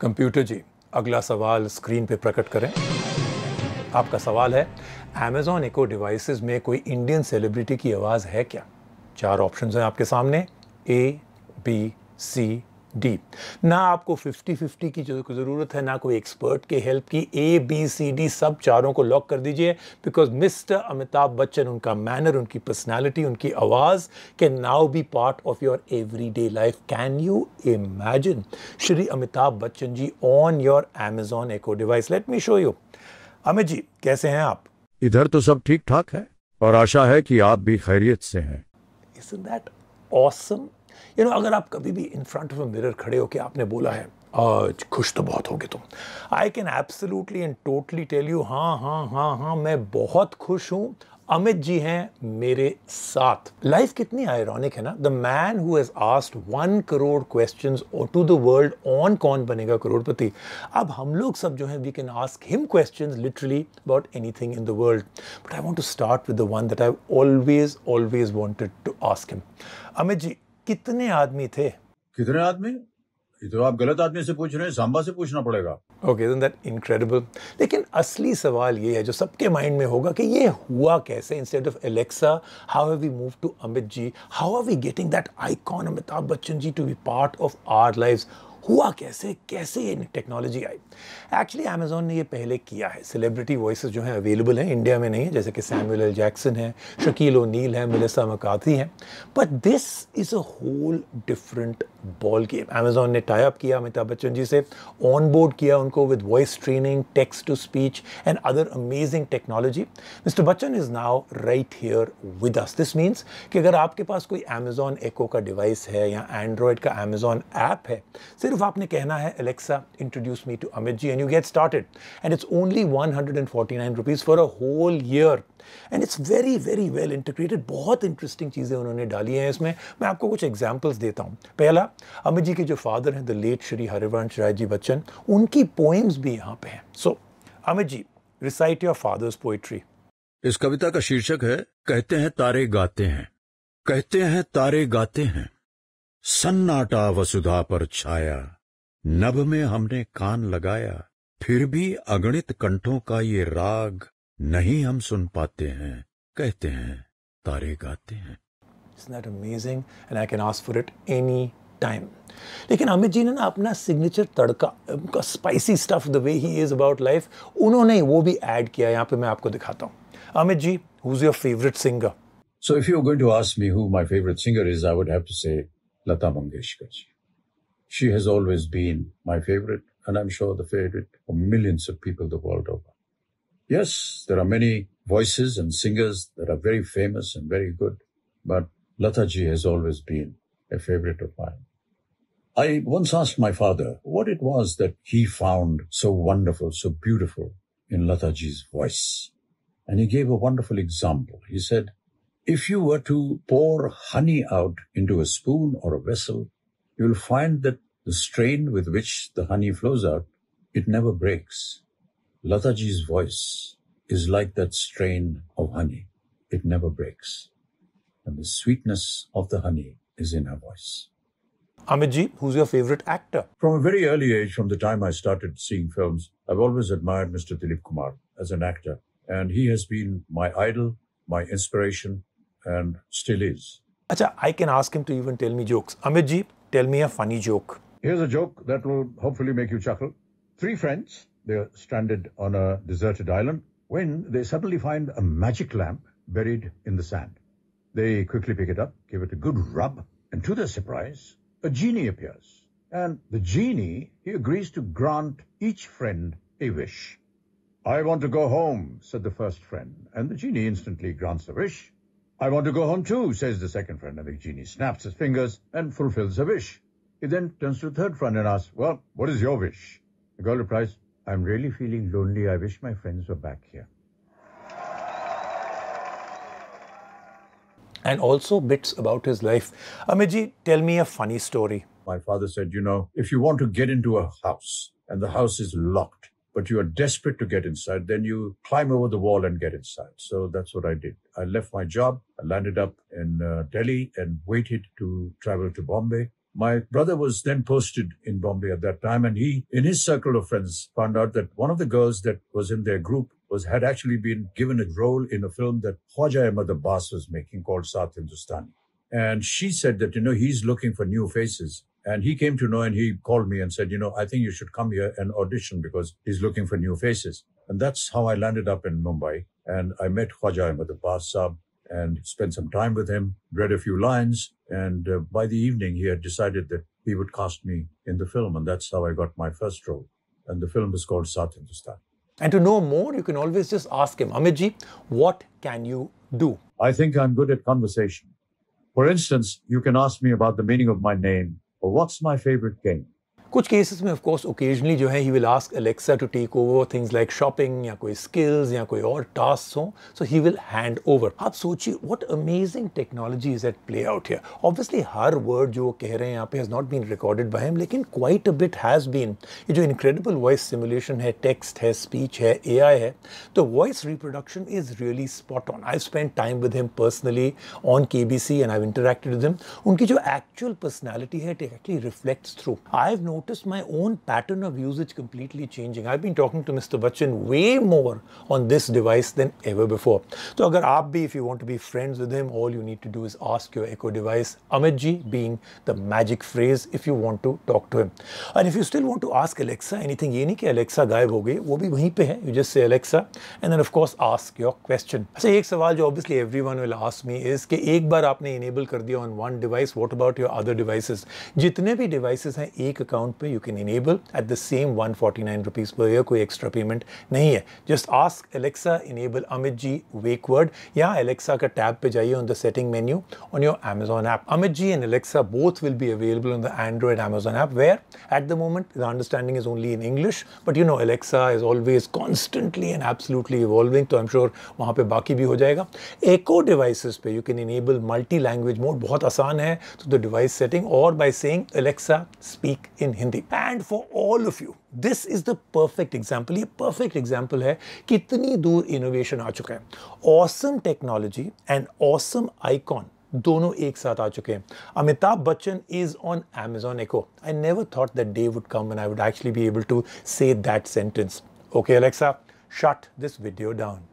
Computer जी अगला सवाल screen पे प्रकट करें आपका सवाल है अमेजोन इको डिवाइसेस में कोई इंडियन सेलिब्रिटी की आवाज़ है क्या चार ऑप्शंस हैं आपके सामने ए बी सी डी ना आपको 50-50 की ज़रूरत है ना कोई एक्सपर्ट के हेल्प की ए बी सी डी सब चारों को लॉक कर दीजिए बिकॉज मिस्टर अमिताभ बच्चन उनका मैनर उनकी पर्सनैलिटी उनकी आवाज़ can now be part of your every day life can you imagine Shri Amitabh Bachchan ji on your Amazon Echo device let me show you Amit ji कैसे हैं आप इधर तो सब ठीक ठाक है और आशा है कि आप भी खैरियत से हैं Isn't that awesome? You know अगर आप कभी भी in front of a mirror खड़े होकर आपने बोला है आज खुश तो बहुत होगे तुम I can absolutely and totally tell you हाँ हाँ हाँ हाँ मैं बहुत खुश हूँ अमित जी हैं मेरे साथ लाइफ कितनी आयरॉनिक है ना the man who has asked one crore question to the world on Kaun Banega Crorepati अब हम लोग सब जो हैं we can ask him question literally about anything in the world but I want to start with the one that I always always wanted to ask him Amit ji कितने आदमी थे कितने आदमी ये तो आप गलत आदमी से पूछ रहे हैं सांबा से पूछना पड़ेगा ओके दैट इनक्रेडिबल लेकिन असली सवाल ये है जो सबके माइंड में होगा कि ये हुआ कैसे instead of Alexa how have we move to Amit ji how are we getting that icon Amitabh Bachchan ji to be part of our life हुआ कैसे कैसे ये टेक्नोलॉजी आई एक्चुअली अमेजोन ने ये पहले किया है सेलिब्रिटी वॉइस जो हैं अवेलेबल हैं इंडिया में नहीं है जैसे कि सैमुअल एल जैक्सन है शकील ओ नील है मिलिसा मकाती हैं but this is a whole different ball game Amazon ने टाइप किया अमिताभ बच्चन जी से ऑन बोर्ड किया उनको with voice training text to speech and other amazing technology mister Bachchan is now right here with us this means कि अगर आपके पास कोई Amazon एको का डिवाइस है या एंड्रॉयड का अमेजोन ऐप है सिर्फ आपने कहना है Alexa introduce me to Amit ji and you get started and it's only one hundred and forty nine rupees for a whole year and it's very very well integrated बहुत interesting चीज़ें उन्होंने डाली हैं इसमें मैं आपको कुछ एग्जाम्पल्स देता हूँ पहला था अमित जी के जो फादर हैं द लेट श्री हरिवंश राय जी बच्चन उनकी पोएम्स भी यहाँ पे हैं so Amit ji recite your father's poetry इस कविता का शीर्षक है कहते हैं तारे गाते हैं कहते हैं तारे गाते हैं सन्नाटा वसुधा पर छाया नभ में हमने कान लगाया फिर भी अगणित कंठों का ये राग नहीं हम सुन पाते हैं कहते हैं तारे गाते हैं Isn't that amazing? And I can ask for it any time लेकिन अमित जी ने ना अपना सिग्नेचर तड़का उनका spicy stuff the way he is about life उन्होंने वो भी ऐड किया यहाँ पे मैं आपको दिखाता हूँ Amit ji who is your favourite singer so if you going to ask me who my favourite singer is I would have to say Lata Mangeshkar ji she has always been my favourite and I am sure the favourite of millions of people the world over yes there are many voices and singers that are very famous and very good but Lata ji has always been a favourite of mine I once asked my father what it was that he found so wonderful, so beautiful in Lataji's voice. And he gave a wonderful example. He said, if you were to pour honey out into a spoon or a vessel, you'll find that the strain with which the honey flows out, it never breaks. Lataji's voice is like that strain of honey. It never breaks. And the sweetness of the honey is in her voice. Amitji, who's your favorite actor? From a very early age, from the time I started seeing films, I've always admired Mr. Dilip Kumar as an actor. And he has been my idol, my inspiration, and still is. Acha, I can ask him to even tell me jokes. Amitji, tell me a funny joke. Here's a joke that will hopefully make you chuckle. Three friends, they're stranded on a deserted island when they suddenly find a magic lamp buried in the sand. They quickly pick it up, give it a good rub, and to their surprise, a genie appears, and the genie, he agrees to grant each friend a wish. I want to go home, said the first friend, and the genie instantly grants the wish. I want to go home too, says the second friend, and the genie snaps his fingers and fulfills the wish. He then turns to the third friend and asks, Well, what is your wish? The girl replies, I'm really feeling lonely. I wish my friends were back here. and also bits about his life. Amiji, tell me a funny story. My father said, you know, if you want to get into a house and the house is locked, but you are desperate to get inside, then you climb over the wall and get inside. So that's what I did. I left my job, I landed up in uh, Delhi and waited to travel to Bombay. My brother was then posted in Bombay at that time, and he, in his circle of friends, found out that one of the girls that was in their group was had actually been given a role in a film that Khwaja Ahmad Abbas was making called South Hindustani. And she said that, you know, he's looking for new faces. And he came to know and he called me and said, you know, I think you should come here and audition because he's looking for new faces. And that's how I landed up in Mumbai. And I met Khwaja Ahmad Abbas Saab and spent some time with him, read a few lines. And uh, by the evening, he had decided that he would cast me in the film. And that's how I got my first role. And the film is called South Hindustani. And to know more, you can always just ask him, Amitji, what can you do? I think I'm good at conversation. For instance, you can ask me about the meaning of my name or what's my favorite game. कुछ cases में of course occasionally जो है he will ask Alexa to take over things like shopping या कोई skills या कोई और task हो so he will hand over आप सोचिए what amazing technology is at play out here obviously हर वर्ड जो वो कह रहे हैं यहाँ पे has not been recorded by him लेकिन quite a bit has been ये जो इनक्रेडिबल वॉइस सिमुलेशन है टेक्स्ट है स्पीच है ए है तो voice reproduction is really spot on I spend time with him personally on K B C and I interacted with him उनकी जो एक्चुअल पर्सनैलिटी है it actually reflects through I have no noticed my own pattern of usage completely changing. I've been talking to Mr. Bachchan way more on this device than ever before. So agar aap bhi, if you want to be friends with him, all you need to do is ask your Echo device, Amitji being the magic phrase if you want to talk to him. And if you still want to ask Alexa anything, ye nahi Alexa गायब हो गई, वो भी वहीं पे है. You just say Alexa and then of course ask your question. अच्छा एक सवाल जो obviously everyone will ask me is कि एक बार आपने enable कर दिया on one device, what about your other devices? जितने भी devices हैं एक account अकाउंट में you can enable at the same 149 rupees per year कोई एक्स्ट्रा पेमेंट नहीं है just ask Alexa enable Amit ji wake word या एलेक्सा का टैब पे जाइए on the setting menu on your Amazon app Amit ji and Alexa both will be available on the Android Amazon app where at the moment the understanding is only in English but you know Alexa is always constantly and absolutely evolving तो I am sure वहाँ पे बाकी भी हो जाएगा Echo devices पे you can enable multi language mode बहुत आसान है तो द डिवाइस सेटिंग और by saying Alexa speak in Hindi and for all of you this is the perfect example ये परफेक्ट एग्जाम्पल है कितनी दूर इनोवेशन आ चुका है awesome technology and awesome icon दोनों एक साथ आ चुके हैं Amitabh Bachchan is on Amazon Echo I never thought that day would come and I would actually be able to say that sentence okay Alexa shut this video down